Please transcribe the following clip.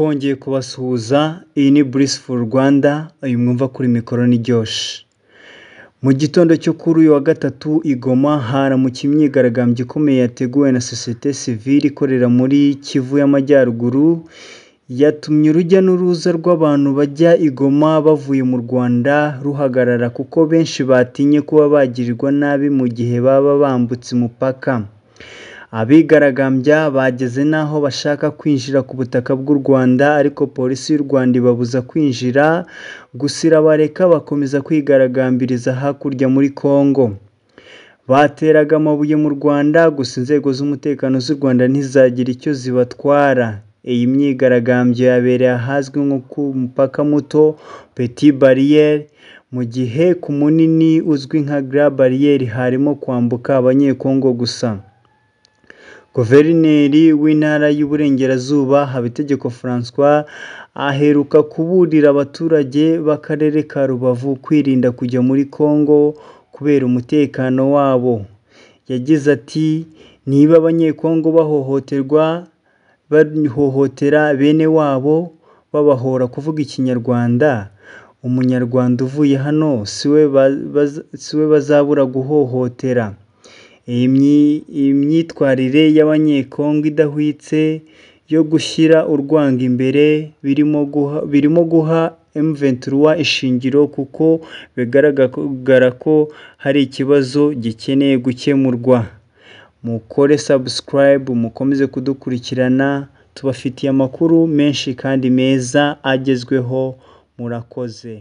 twongeye kubasuhuza iyi ni burisiful rwanda uyu mwumva kuri mikoro n'iryoshe mu gitondo cyo kuri uyu wa gatatu igoma haramuka imyigaragambyo ikomeye yateguwe na sosiyete sivile ikorera muri kivu y'amajyaruguru yatumye urujya n'uruza rw'abantu bajya igoma bavuye mu rwanda ruhagarara kuko benshi batinye kuba bagirirwa nabi mu gihe baba bambutse umupaka Abigaragambya bageze n'aho bashaka kwinjira ku butaka bw'u Rwanda ariko polisi y'u Rwanda ibabuza kwinjira, gusira bareka bakomeza kwigaragambiriza hakurya muri Congo. Bateraga amabuye mu Rwanda gusa inzego z'umutekano z'u Rwanda ntizagira icyo zibatwara. Iyi myigaragambyo yabereye ahazwi nko ku mupaka muto (Petite Barriere) mu gihe ku munini uzwi nka Grand Barriere harimo kwambuka Abanyekongo gusa. Guverineri w'Intara y'Uburengerazuba Habitegeko Francois aheruka kuburira abaturage b'Akarere ka Rubavu kwirinda kujya muri Congo kubera umutekano wabo. Yagize ati “Niba Abanyekongo bahohoterwa, bahohotera bene wabo, babahora kuvuga Ikinyarwanda, Umunyarwanda uvuye hano si we bazabura guhohotera. imyitwarire y'abanyekongo idahwitse yo gushyira urwango imbere birimo guha m ishingiro kuko bigaragara ko hari ikibazo gikeneye gukemurwa mukore subscribe mukomeze kudukurikirana tubafitiye amakuru menshi kandi meza agezweho murakoze